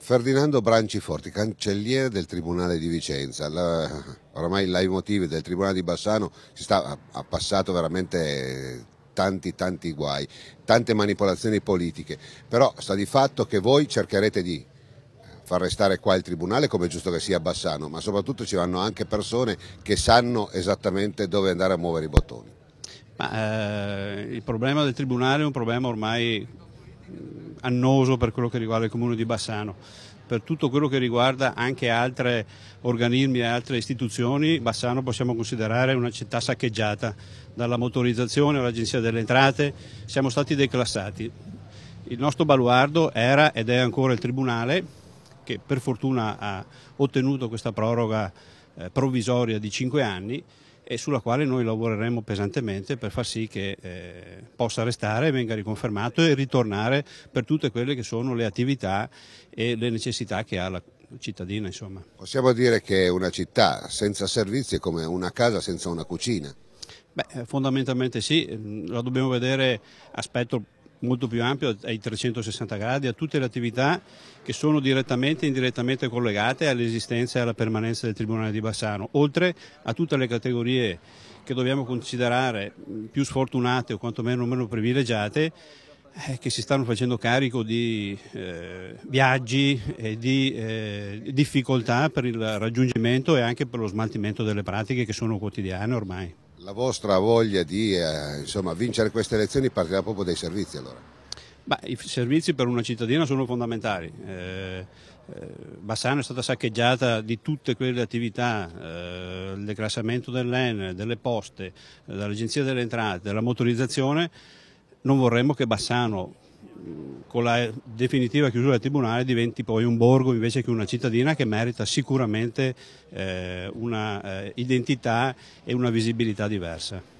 Ferdinando Branci Forti, cancelliere del Tribunale di Vicenza, la, oramai live leitmotiv del Tribunale di Bassano sta, ha, passato veramente tanti tanti guai, tante manipolazioni politiche, però sta di fatto che voi cercherete di eh, far restare qua il Tribunale come è giusto che sia a Bassano, ma soprattutto ci vanno anche persone che sanno esattamente dove andare a muovere i bottoni. Ma, eh, il problema del Tribunale è un problema ormai annoso per quello che riguarda il comune di Bassano. Per tutto quello che riguarda anche altri organismi e altre istituzioni, Bassano possiamo considerare una città saccheggiata, dalla motorizzazione all'Agenzia delle Entrate, siamo stati declassati. Il nostro baluardo era ed è ancora il Tribunale, che per fortuna ha ottenuto questa proroga eh, provvisoria di 5 anni e sulla quale noi lavoreremo pesantemente per far sì che eh, possa restare, venga riconfermato e ritornare per tutte quelle che sono le attività e le necessità che ha la cittadina. Insomma. Possiamo dire che una città senza servizi è come una casa senza una cucina? Beh, fondamentalmente sì, la dobbiamo vedere aspetto molto più ampio ai 360 gradi, a tutte le attività che sono direttamente e indirettamente collegate all'esistenza e alla permanenza del Tribunale di Bassano, oltre a tutte le categorie che dobbiamo considerare più sfortunate o quantomeno meno privilegiate eh, che si stanno facendo carico di eh, viaggi e di eh, difficoltà per il raggiungimento e anche per lo smaltimento delle pratiche che sono quotidiane ormai. La vostra voglia di eh, insomma, vincere queste elezioni partirà proprio dai servizi allora? Beh, I servizi per una cittadina sono fondamentali. Eh, eh, Bassano è stata saccheggiata di tutte quelle attività, eh, il declassamento dell'ENE, delle poste, dell'Agenzia delle Entrate, della motorizzazione. Non vorremmo che Bassano con la definitiva chiusura del Tribunale diventi poi un borgo invece che una cittadina che merita sicuramente eh, una eh, identità e una visibilità diversa.